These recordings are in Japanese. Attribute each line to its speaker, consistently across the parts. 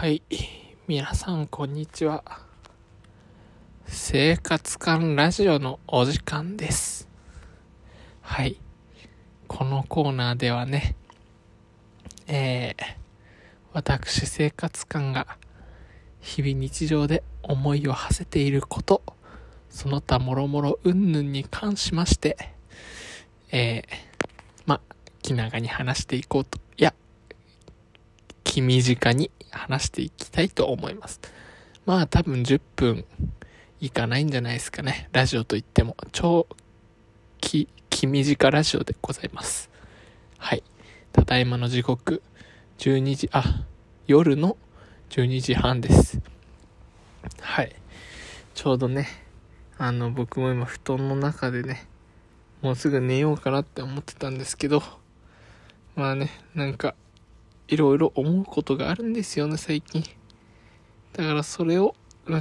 Speaker 1: はい。皆さん、こんにちは。生活感ラジオのお時間です。はい。このコーナーではね、えー、私、生活感が日々日常で思いを馳せていること、その他もろもろうんぬんに関しまして、えー、ま、気長に話していこうと気短に話していきたいと思います。まあ多分10分いかないんじゃないですかね。ラジオといっても、超気、気短ラジオでございます。はい。ただいまの時刻、12時、あ、夜の12時半です。はい。ちょうどね、あの、僕も今布団の中でね、もうすぐ寝ようかなって思ってたんですけど、まあね、なんか、いろいろ思うことがあるんですよね、最近。だからそれを、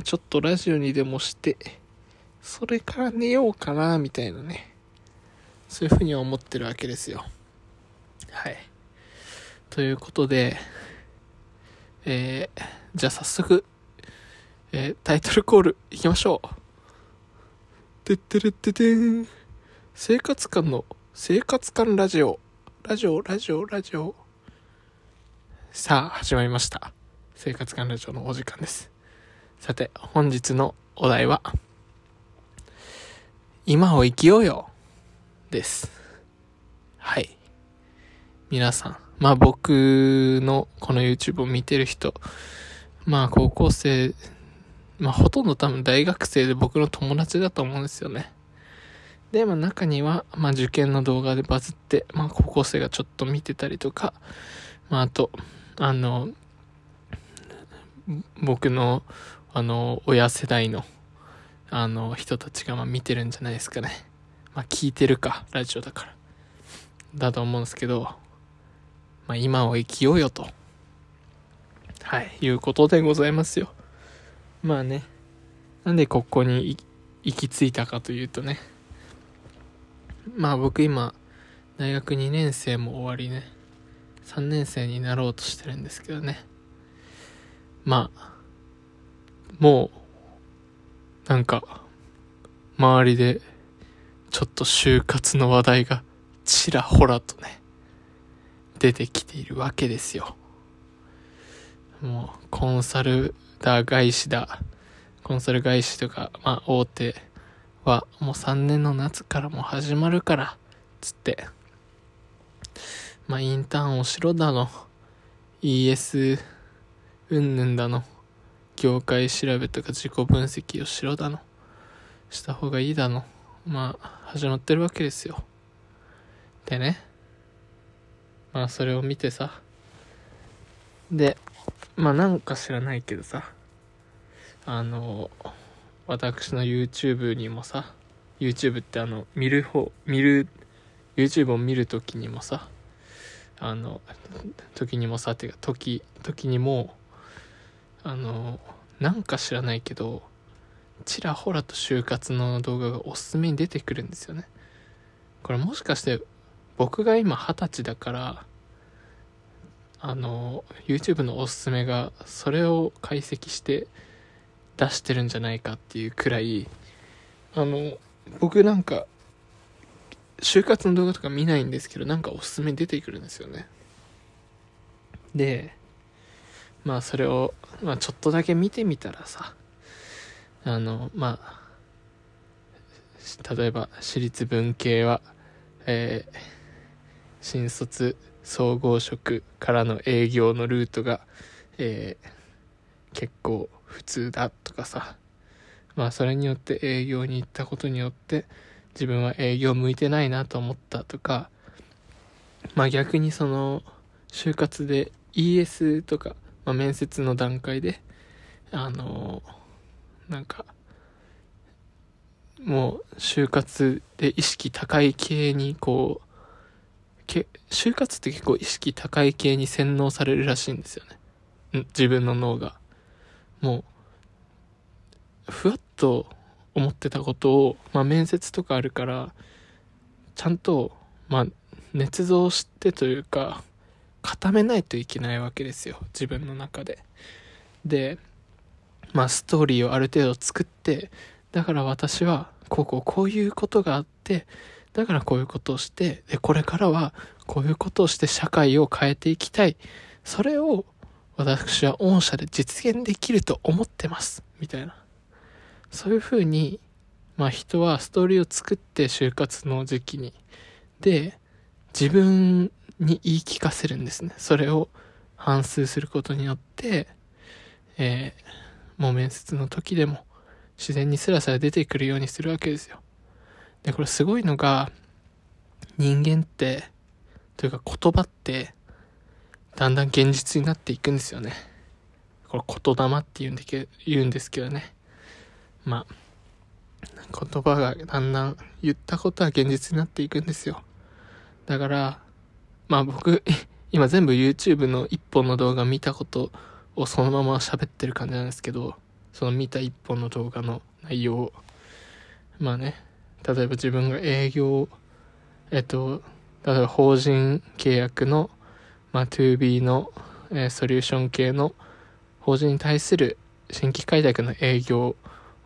Speaker 1: ちょっとラジオにでもして、それから寝ようかな、みたいなね。そういうふうには思ってるわけですよ。はい。ということで、えー、じゃあ早速、えー、タイトルコールいきましょう。てってれってて生活感の生活感ラジオ。ラジオ、ラジオ、ラジオ。さあ、始まりました。生活管理庁のお時間です。さて、本日のお題は、今を生きようよです。はい。皆さん、まあ僕のこの YouTube を見てる人、まあ高校生、まあほとんど多分大学生で僕の友達だと思うんですよね。で、まあ中には、まあ受験の動画でバズって、まあ高校生がちょっと見てたりとか、まああと、あの、僕の、あの、親世代の、あの、人たちが、ま見てるんじゃないですかね。まあ、聞いてるか、ラジオだから。だと思うんですけど、まあ、今を生きようよと。はい、いうことでございますよ。まあね、なんでここに行き着いたかというとね、まあ僕今、大学2年生も終わりね、3年生になろうとしてるんですけどね。まあ、もう、なんか、周りで、ちょっと就活の話題が、ちらほらとね、出てきているわけですよ。もう、コンサルだ、外資だ、コンサル外資とか、まあ、大手は、もう3年の夏からも始まるから、つって、まあ、インターンをしろだの、ES、うんぬんだの、業界調べとか自己分析をしろだの、した方がいいだの、まあ、始まってるわけですよ。でね、まあ、それを見てさ、で、まあ、なんか知らないけどさ、あの、私の YouTube にもさ、YouTube ってあの、見る方、見る、YouTube を見るときにもさ、あの時にもさていうか時時にもあのなんか知らないけどちらほらと就活の動画がおすすめに出てくるんですよねこれもしかして僕が今二十歳だからあの YouTube のおすすめがそれを解析して出してるんじゃないかっていうくらいあの僕なんか就活の動画とか見ないんですけど、なんかおすすめ出てくるんですよね。で、まあそれを、まあちょっとだけ見てみたらさ、あの、まあ、例えば、私立文系は、えー、新卒総合職からの営業のルートが、えー、結構普通だとかさ、まあそれによって営業に行ったことによって、自分は営業向いてないなと思ったとか、まあ逆にその、就活で ES とか、まあ、面接の段階で、あの、なんか、もう就活で意識高い系にこう、け就活って結構意識高い系に洗脳されるらしいんですよね。自分の脳が。もう、ふわっと思ってたことを、まあ、面接とかあるからちゃんと、まあ、捏造してというか固めないといけないわけですよ自分の中で。で、まあ、ストーリーをある程度作ってだから私はこうこうこういうことがあってだからこういうことをしてでこれからはこういうことをして社会を変えていきたいそれを私は御社で実現できると思ってますみたいなそういうふうに、まあ、人はストーリーを作って就活の時期にで自分に言い聞かせるんですねそれを反数することによって、えー、もう面接の時でも自然にスラスラ出てくるようにするわけですよでこれすごいのが人間ってというか言葉ってだんだん現実になっていくんですよねこれ言霊って言うんでけ言うんですけどねまあ、言葉がだんだん言ったことは現実になっていくんですよ。だから、まあ僕、今全部 YouTube の一本の動画見たことをそのまま喋ってる感じなんですけど、その見た一本の動画の内容を。まあね、例えば自分が営業、えっと、例えば法人契約の、まあ 2B の、えー、ソリューション系の法人に対する新規開拓の営業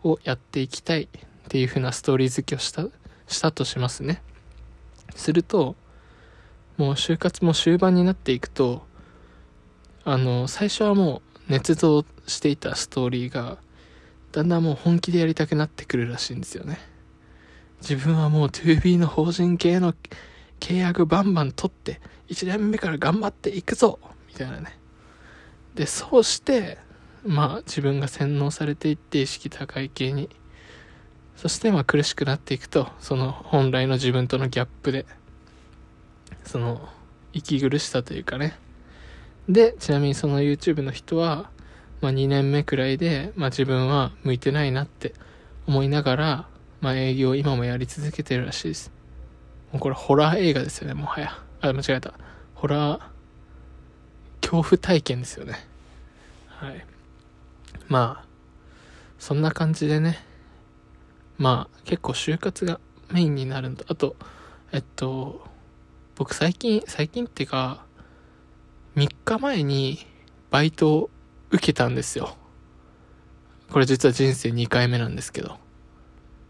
Speaker 1: をやっていきたいっていう風なストーリー付けをしたしたとしますねするともう就活も終盤になっていくとあの最初はもう捏造していたストーリーがだんだんもう本気でやりたくなってくるらしいんですよね自分はもう 2B の法人系の契約バンバン取って1年目から頑張っていくぞみたいなねでそうしてまあ自分が洗脳されていって意識高い系にそしてまあ苦しくなっていくとその本来の自分とのギャップでその息苦しさというかねでちなみにその YouTube の人は、まあ、2年目くらいで、まあ、自分は向いてないなって思いながら、まあ、営業今もやり続けてるらしいですもうこれホラー映画ですよねもはやあ間違えたホラー恐怖体験ですよねはいまあ、そんな感じでね、まあ、結構就活がメインになるんだ。あと、えっと、僕最近、最近っていうか、3日前にバイトを受けたんですよ。これ実は人生2回目なんですけど。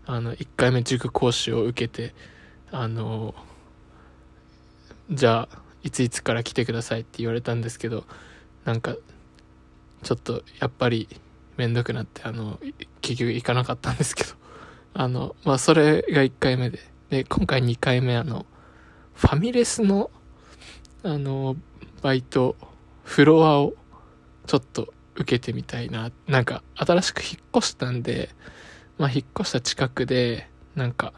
Speaker 1: あの、1回目塾講師を受けて、あの、じゃあ、いついつから来てくださいって言われたんですけど、なんか、ちょっとやっぱりめんどくなってあの結局行かなかったんですけど あのまあそれが1回目でで今回2回目あのファミレスのあのバイトフロアをちょっと受けてみたいななんか新しく引っ越したんでまあ引っ越した近くでなんか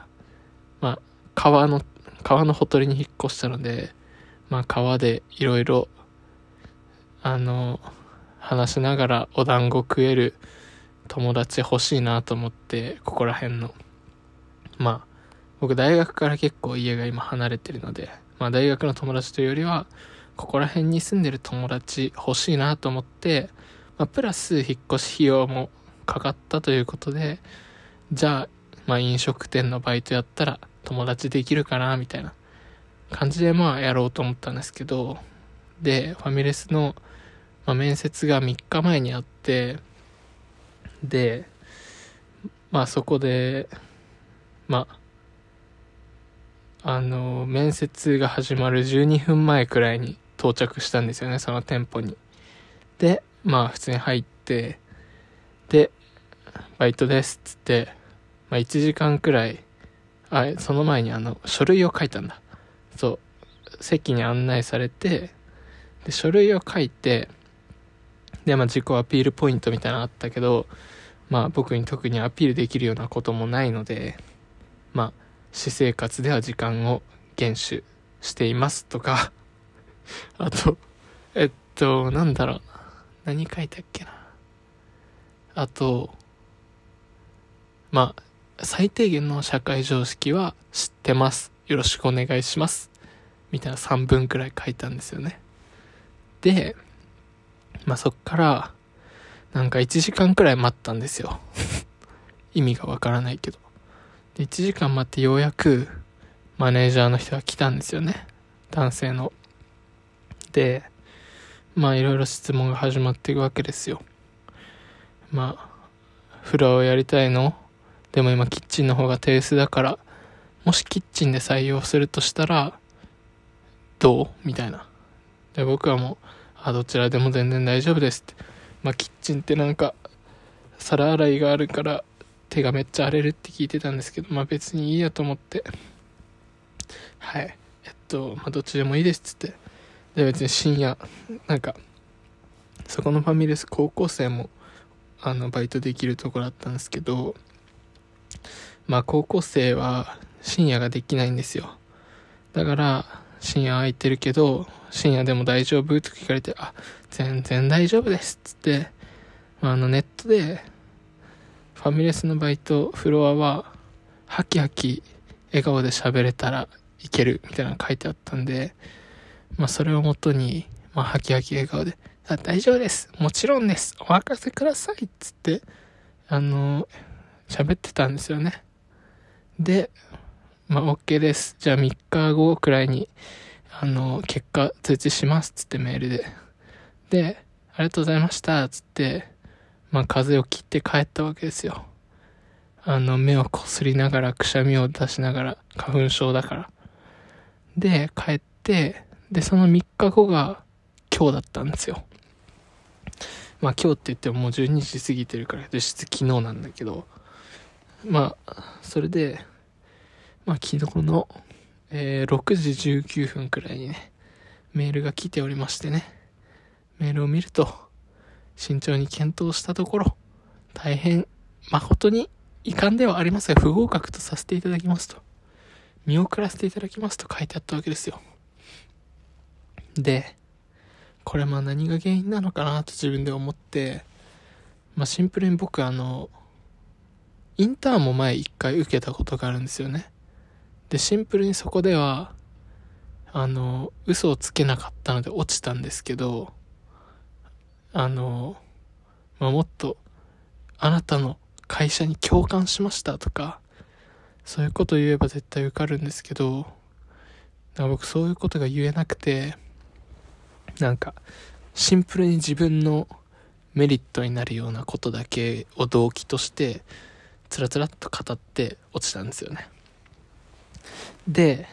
Speaker 1: まあ川の川のほとりに引っ越したのでまあ川でいろいろあの話しながらお団子食える友達欲しいなと思って、ここら辺の。まあ、僕大学から結構家が今離れてるので、まあ大学の友達というよりは、ここら辺に住んでる友達欲しいなと思って、まあ、プラス引っ越し費用もかかったということで、じゃあ、まあ飲食店のバイトやったら友達できるかな、みたいな感じでまあやろうと思ったんですけど、で、ファミレスのまあ、面接が3日前にあってでまあそこでまああの面接が始まる12分前くらいに到着したんですよねその店舗にでまあ普通に入ってでバイトですっつって、まあ、1時間くらいあその前にあの書類を書いたんだそう席に案内されてで書類を書いてで、まあ自己アピールポイントみたいなのあったけど、まあ僕に特にアピールできるようなこともないので、まあ私生活では時間を厳守していますとか あと、えっと、なんだろうな。何書いたっけな。あと、まあ、最低限の社会常識は知ってます。よろしくお願いします。みたいな3文くらい書いたんですよね。で、まあ、そっから、なんか1時間くらい待ったんですよ。意味がわからないけど。で、1時間待ってようやく、マネージャーの人が来たんですよね。男性の。で、まあいろいろ質問が始まっていくわけですよ。まあ、フロアをやりたいのでも今キッチンの方が手薄だから、もしキッチンで採用するとしたら、どうみたいな。で、僕はもう、あどちらでも全然大丈夫ですって。まあ、キッチンってなんか、皿洗いがあるから手がめっちゃ荒れるって聞いてたんですけど、まあ、別にいいやと思って、はい。えっと、まあ、どっちでもいいですっつって。で、別に深夜、なんか、そこのファミレス高校生も、あの、バイトできるところだったんですけど、まあ、高校生は深夜ができないんですよ。だから、深夜空いてるけど、深夜でも大丈夫と聞かれて、あ、全然大丈夫ですっつって、まあ、あのネットで、ファミレスのバイト、フロアは、ハキハキ笑顔で喋れたらいけるみたいなの書いてあったんで、まあ、それをもとに、まあ、ハキハキ笑顔で、あ、大丈夫です。もちろんです。お任せください。っつって、あの、喋ってたんですよね。で、まあ、OK です。じゃあ3日後くらいに、あの、結果通知します。つってメールで。で、ありがとうございました。つって、まあ、風を切って帰ったわけですよ。あの、目をこすりながら、くしゃみを出しながら、花粉症だから。で、帰って、で、その3日後が今日だったんですよ。まあ今日って言ってももう12時過ぎてるから、実質昨日なんだけど、まあ、それで、まあ、昨日の、えー、6時19分くらいにね、メールが来ておりましてね、メールを見ると、慎重に検討したところ、大変、誠に遺憾ではありますが、不合格とさせていただきますと、見送らせていただきますと書いてあったわけですよ。で、これまあ何が原因なのかなと自分で思って、まあシンプルに僕あの、インターンも前一回受けたことがあるんですよね。で、シンプルにそこでは、あの、嘘をつけなかったので落ちたんですけど、あの、まあ、もっと、あなたの会社に共感しましたとか、そういうこと言えば絶対受かるんですけど、んか僕そういうことが言えなくて、なんか、シンプルに自分のメリットになるようなことだけを動機として、つらつらっと語って落ちたんですよね。で、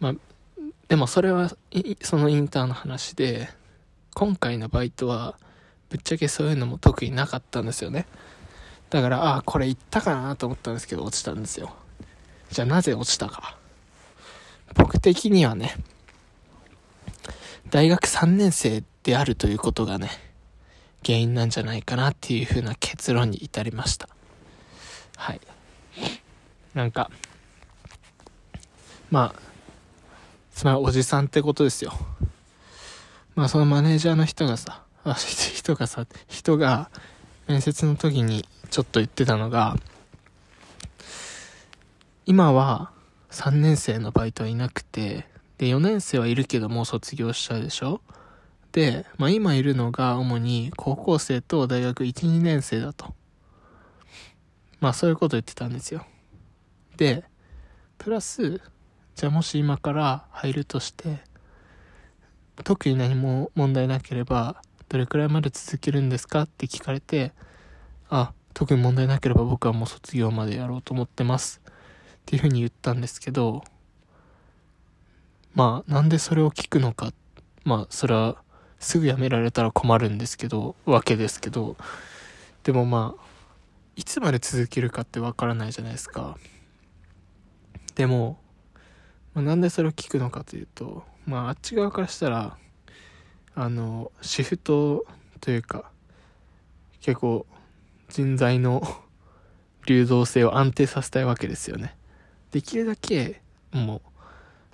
Speaker 1: まあ、でもそれは、そのインターの話で、今回のバイトは、ぶっちゃけそういうのも特になかったんですよね。だから、ああ、これ行ったかなと思ったんですけど、落ちたんですよ。じゃあなぜ落ちたか。僕的にはね、大学3年生であるということがね、原因なんじゃないかなっていう風な結論に至りました。はい。なんか、まあ、つまりおじさんってことですよ。まあそのマネージャーの人がさ、あ 人がさ、人が面接の時にちょっと言ってたのが、今は3年生のバイトはいなくて、で、4年生はいるけどもう卒業しちゃうでしょで、まあ今いるのが主に高校生と大学1、2年生だと。まあそういうこと言ってたんですよ。で、プラス、じゃあもし今から入るとして、特に何も問題なければ、どれくらいまで続けるんですかって聞かれて、あ、特に問題なければ僕はもう卒業までやろうと思ってます。っていうふうに言ったんですけど、まあ、なんでそれを聞くのか。まあ、それは、すぐ辞められたら困るんですけど、わけですけど、でもまあ、いつまで続けるかってわからないじゃないですか。でも、まあ、なんでそれを聞くのかというと、まあ、あっち側からしたらあのシフトというか結構人材の 流動性を安定させたいわけですよねできるだけもう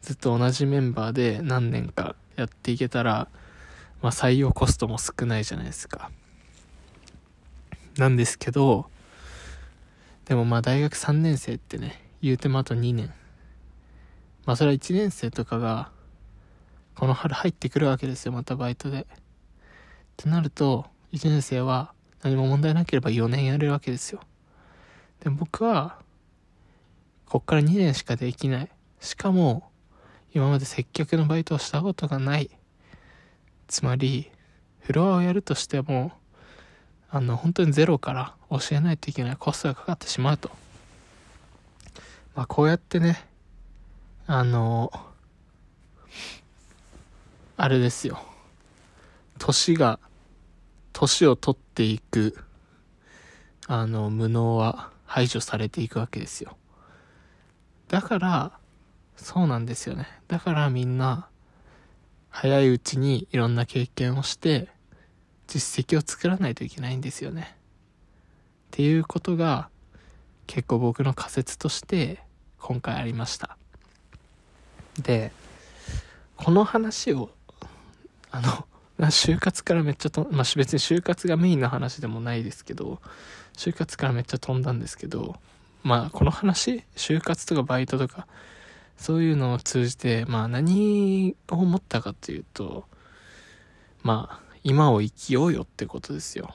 Speaker 1: ずっと同じメンバーで何年かやっていけたら、まあ、採用コストも少ないじゃないですかなんですけどでもまあ大学3年生ってね言うてもあと2年まあそれは1年生とかが、この春入ってくるわけですよ、またバイトで。ってなると、1年生は何も問題なければ4年やれるわけですよ。で僕は、こっから2年しかできない。しかも、今まで接客のバイトをしたことがない。つまり、フロアをやるとしても、あの、本当にゼロから教えないといけないコストがかかってしまうと。まあ、こうやってね、あの、あれですよ。年が、年を取っていく、あの、無能は排除されていくわけですよ。だから、そうなんですよね。だからみんな、早いうちにいろんな経験をして、実績を作らないといけないんですよね。っていうことが、結構僕の仮説として、今回ありました。でこの話をあの就活からめっちゃと、まあ、別に就活がメインの話でもないですけど就活からめっちゃ飛んだんですけどまあこの話就活とかバイトとかそういうのを通じてまあ何を思ったかというとまあ今を生きようよってことですよ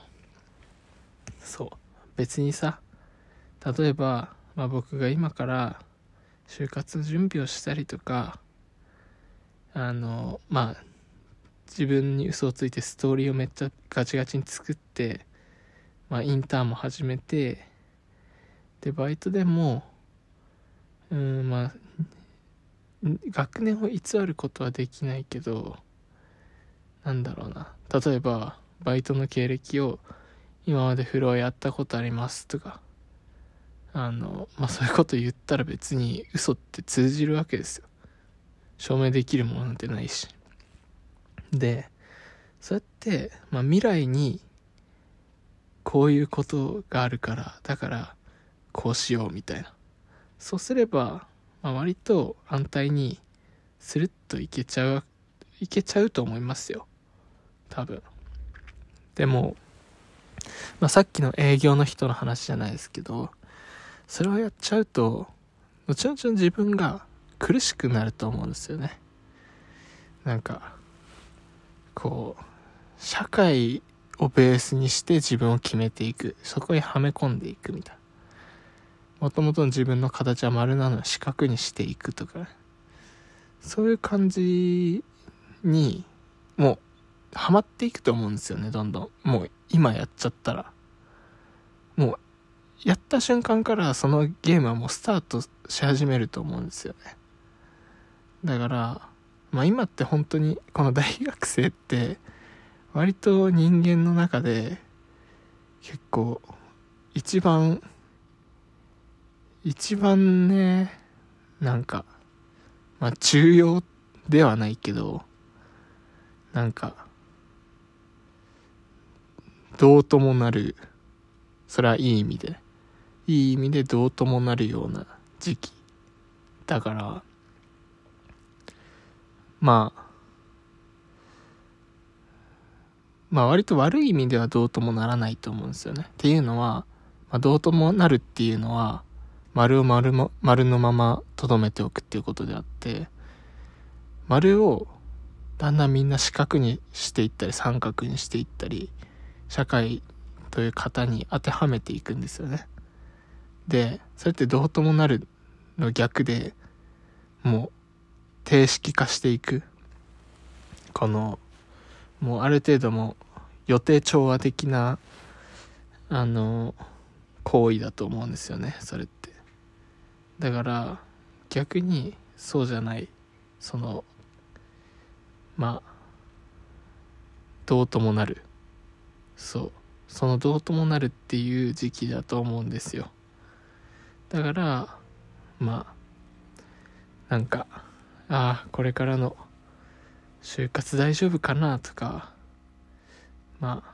Speaker 1: そう別にさ例えば、まあ、僕が今から就活準備をしたりとかあのまあ自分に嘘をついてストーリーをめっちゃガチガチに作って、まあ、インターンも始めてでバイトでもうんまあ学年を偽ることはできないけどなんだろうな例えばバイトの経歴を今まで風呂屋やったことありますとかあの、まあ、そういうこと言ったら別に嘘って通じるわけですよ。証明できるものなんてないし。で、そうやって、まあ、未来にこういうことがあるから、だからこうしようみたいな。そうすれば、まあ、割と安泰にスルッといけちゃう、いけちゃうと思いますよ。多分。でも、まあ、さっきの営業の人の話じゃないですけど、それをやっちゃうと後々自分が苦しくなると思うんですよねなんかこう社会をベースにして自分を決めていくそこにはめ込んでいくみたいなもともとの自分の形は丸なのに四角にしていくとかそういう感じにもうはまっていくと思うんですよねどんどんもう今やっちゃったらもうやった瞬間からそのゲームはもうスタートし始めると思うんですよね。だから、まあ、今って本当にこの大学生って割と人間の中で結構一番一番ねなんかまあ重要ではないけどなんかどうともなるそれはいい意味でいい意味でどうともなるような時期だからまあまあ割と悪い意味ではどうともならないと思うんですよね。っていうのは、まあ、どうともなるっていうのは丸を丸も丸のままとどめておくっていうことであって丸をだんだんみんな四角にしていったり三角にしていったり社会という型に当てはめていくんですよね。で、それってどうともなるの逆で、もう、定式化していく。この、もうある程度も予定調和的な、あの、行為だと思うんですよね、それって。だから、逆にそうじゃない、その、まあ、どうともなる。そう。そのどうともなるっていう時期だと思うんですよ。だからまあなんかああこれからの就活大丈夫かなとかまあ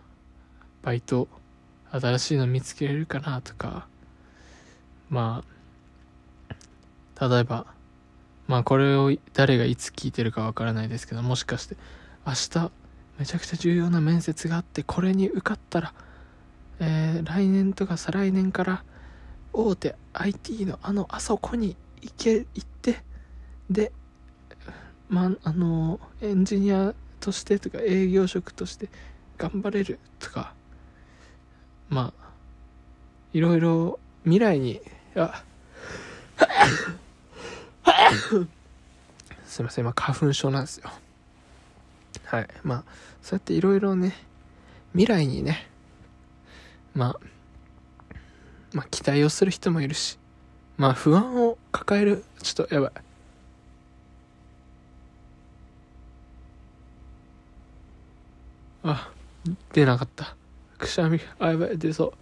Speaker 1: バイト新しいの見つけれるかなとかまあ例えばまあこれを誰がいつ聞いてるかわからないですけどもしかして明日めちゃくちゃ重要な面接があってこれに受かったら、えー、来年とか再来年から大手 IT のあのあそこに行け行ってで、まあ、あのエンジニアとしてとか営業職として頑張れるとかまあいろいろ未来にあ すいません今花粉症なんですよはいまあそうやっていろいろね未来にねまあまあ、期待をする人もいるし、まあ、不安を抱える、ちょっとやばい。あ、出なかった。くしゃみ、あ、やばい、出そ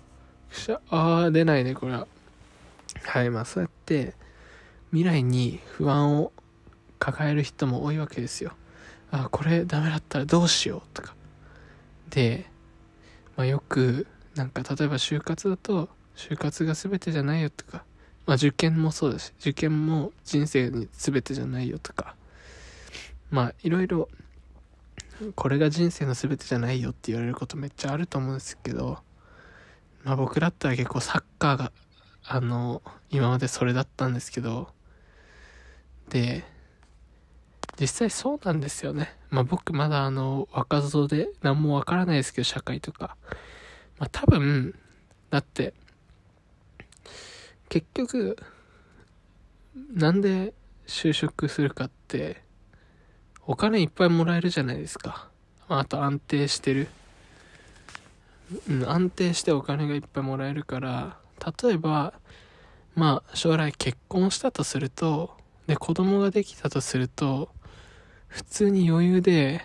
Speaker 1: う。くしゃ、あー、出ないね、これは。はい、まあ、そうやって、未来に不安を抱える人も多いわけですよ。あ、これダメだったらどうしようとか。で、まあ、よく、なんか、例えば就活だと、就活が全てじゃないよとか、まあ、受験もそうだし受験も人生に全てじゃないよとかまあいろいろこれが人生の全てじゃないよって言われることめっちゃあると思うんですけど、まあ、僕だったら結構サッカーがあの今までそれだったんですけどで実際そうなんですよね。まあ、僕まだあの若造で何もわからないですけど社会とか。まあ、多分だって結局なんで就職するかってお金いっぱいもらえるじゃないですかあと安定してるうん安定してお金がいっぱいもらえるから例えばまあ将来結婚したとするとで子供ができたとすると普通に余裕で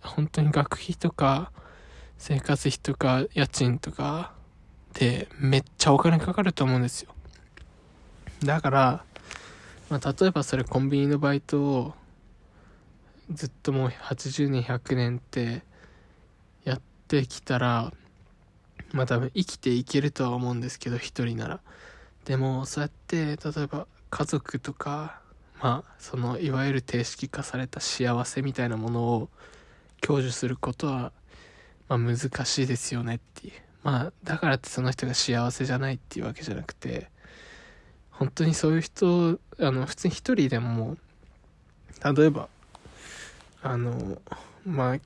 Speaker 1: 本当に学費とか生活費とか家賃とかでめっちゃお金かかると思うんですよだから、まあ、例えばそれコンビニのバイトをずっともう80年100年ってやってきたらまあ多分生きていけるとは思うんですけど一人ならでもそうやって例えば家族とかまあそのいわゆる定式化された幸せみたいなものを享受することは、まあ、難しいですよねっていうまあだからってその人が幸せじゃないっていうわけじゃなくて本当にそういう人、あの、普通に一人でも、例えば、あの、まあ、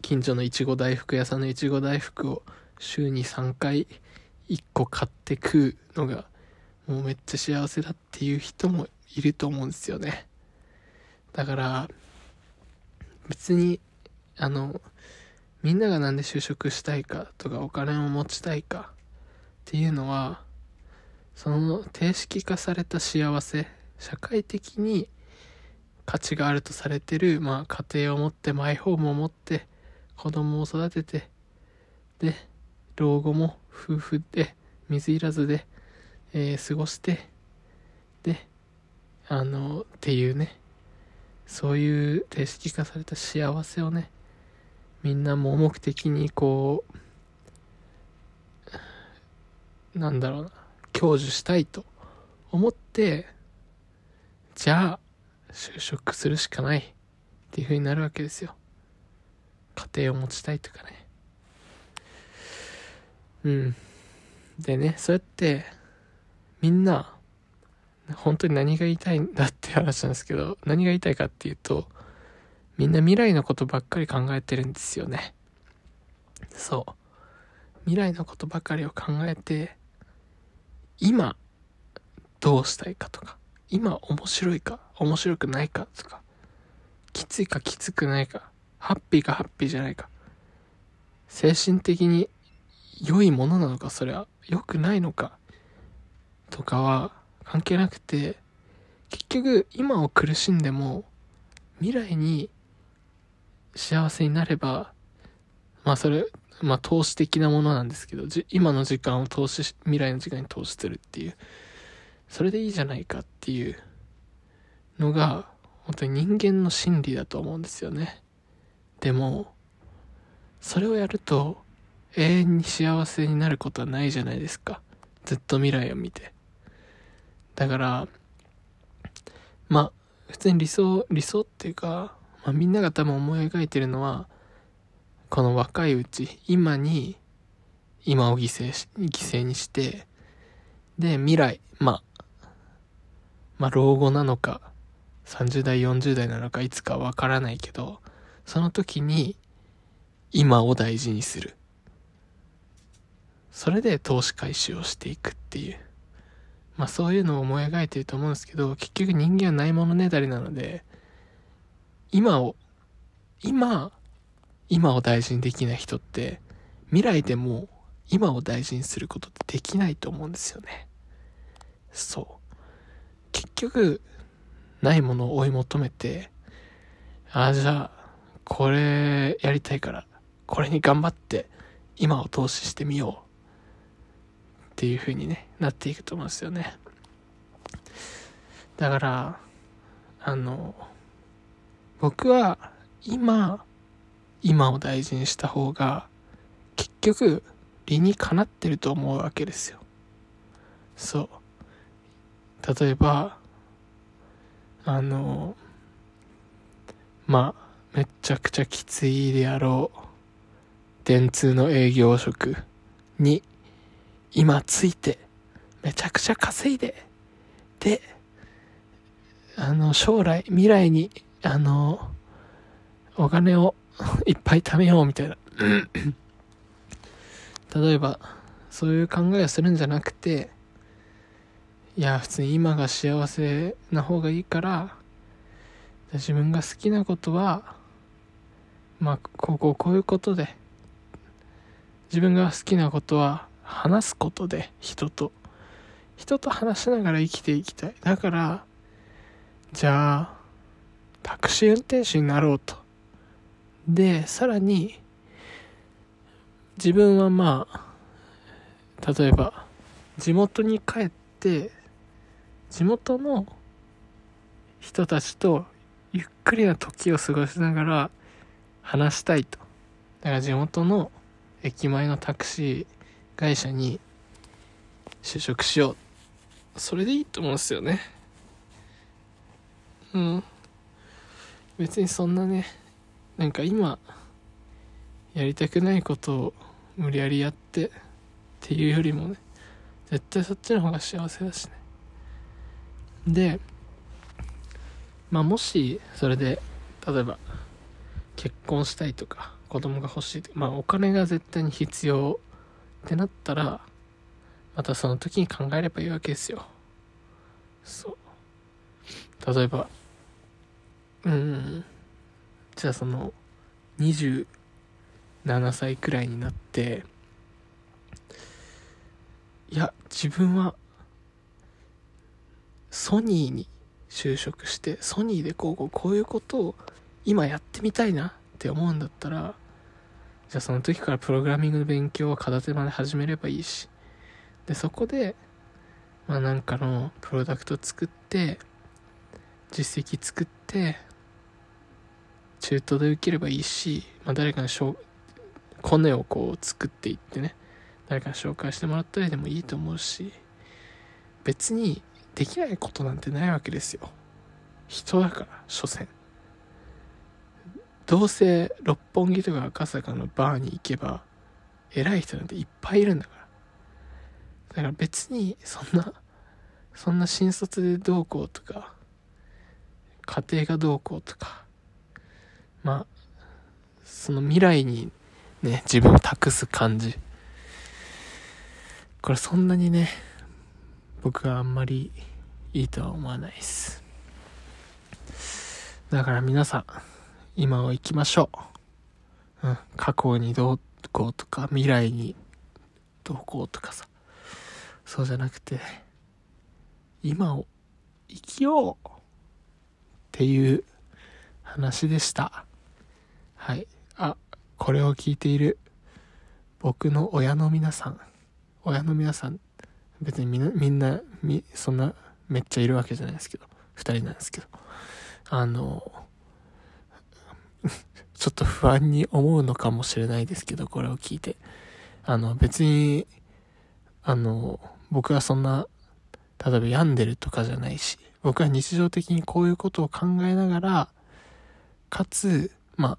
Speaker 1: 近所のいちご大福屋さんのいちご大福を週に3回1個買って食うのが、もうめっちゃ幸せだっていう人もいると思うんですよね。だから、別に、あの、みんながなんで就職したいかとかお金を持ちたいかっていうのはその定式化された幸せ社会的に価値があるとされてる、まあ、家庭を持ってマイホームを持って子供を育ててで老後も夫婦で水入らずで、えー、過ごしてであのっていうねそういう定式化された幸せをねみんな盲目的にこうなんだろうな享受したいと思ってじゃあ就職するしかないっていうふうになるわけですよ家庭を持ちたいとかねうんでねそうやってみんな本当に何が言いたいんだって話なんですけど何が言いたいかっていうとみんな未来のことばっかり考えてるんですよねそう未来のことばかりを考えて今どうしたいかとか今面白いか面白くないかとかきついかきつくないかハッピーかハッピーじゃないか精神的に良いものなのかそれは良くないのかとかは関係なくて結局今を苦しんでも未来に幸せになればまあそれまあ、投資的なものなんですけど、今の時間を投資し、未来の時間に投資するっていう、それでいいじゃないかっていうのが、本当に人間の心理だと思うんですよね。でも、それをやると、永遠に幸せになることはないじゃないですか。ずっと未来を見て。だから、まあ、普通に理想、理想っていうか、まあ、みんなが多分思い描いてるのは、この若いうち今に今を犠牲し犠牲にしてで未来まあまあ老後なのか30代40代なのかいつかわからないけどその時に今を大事にするそれで投資回収をしていくっていうまあそういうのを思い描いてると思うんですけど結局人間はないものねだりなので今を今今を大事にできない人って未来でも今を大事にすることってできないと思うんですよねそう結局ないものを追い求めてああじゃあこれやりたいからこれに頑張って今を投資してみようっていう風にねなっていくと思うんですよねだからあの僕は今今を大事にした方が結局理にかなってると思うわけですよそう例えばあのまあめちゃくちゃきついであろう電通の営業職に今ついてめちゃくちゃ稼いでであの将来未来にあのお金をいっぱい貯めようみたいな例えばそういう考えをするんじゃなくていや普通に今が幸せな方がいいから自分が好きなことはまあこここういうことで自分が好きなことは話すことで人と人と話しながら生きていきたいだからじゃあタクシー運転手になろうとで、さらに、自分はまあ、例えば、地元に帰って、地元の人たちとゆっくりな時を過ごしながら話したいと。だから地元の駅前のタクシー会社に就職しよう。それでいいと思うんですよね。うん。別にそんなね、なんか今やりたくないことを無理やりやってっていうよりもね絶対そっちの方が幸せだしねでまあもしそれで例えば結婚したいとか子供が欲しいとかまあお金が絶対に必要ってなったらまたその時に考えればいいわけですよそう例えばうんじゃあその27歳くらいになっていや自分はソニーに就職してソニーでこうこうこういうことを今やってみたいなって思うんだったらじゃあその時からプログラミングの勉強は片手間で始めればいいしでそこでまあなんかのプロダクト作って実績作って中東で受ければいいし、まあ、誰かのコネをこう作っていってね誰かに紹介してもらったりでもいいと思うし別にできないことなんてないわけですよ人だから所詮どうせ六本木とか赤坂のバーに行けば偉い人なんていっぱいいるんだからだから別にそんなそんな新卒でどうこうとか家庭がどうこうとかまあ、その未来にね、自分を託す感じ。これそんなにね、僕はあんまりいいとは思わないです。だから皆さん、今を生きましょう。うん、過去にどうこうとか、未来にどうこうとかさ。そうじゃなくて、今を生きようっていう話でした。はい。あ、これを聞いている僕の親の皆さん、親の皆さん、別にみんな、みんな、みそんなめっちゃいるわけじゃないですけど、2人なんですけど、あの、ちょっと不安に思うのかもしれないですけど、これを聞いて。あの、別に、あの、僕はそんな、例えば病んでるとかじゃないし、僕は日常的にこういうことを考えながら、かつ、まあ、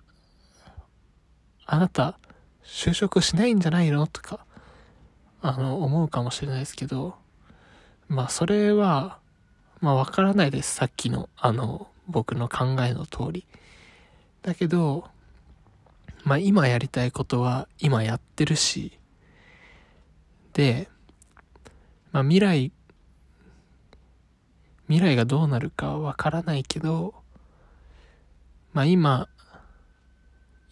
Speaker 1: あなた、就職しないんじゃないのとか、あの、思うかもしれないですけど、まあ、それは、まあ、わからないです。さっきの、あの、僕の考えの通り。だけど、まあ、今やりたいことは、今やってるし、で、まあ、未来、未来がどうなるかわからないけど、まあ、今、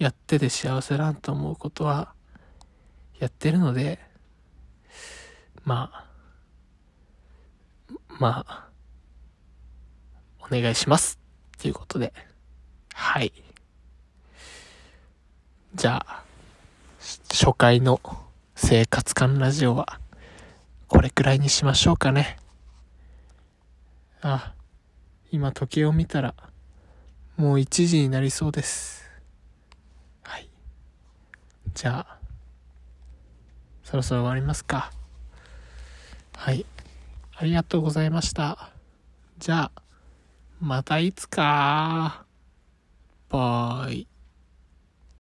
Speaker 1: やってて幸せなんと思うことはやってるので、まあ、まあ、お願いします。っていうことで。はい。じゃあ、初回の生活感ラジオは、これくらいにしましょうかね。あ、今時計を見たら、もう1時になりそうです。じゃあ、そろそろ終わりますか。はい。ありがとうございました。じゃあ、またいつかバイ。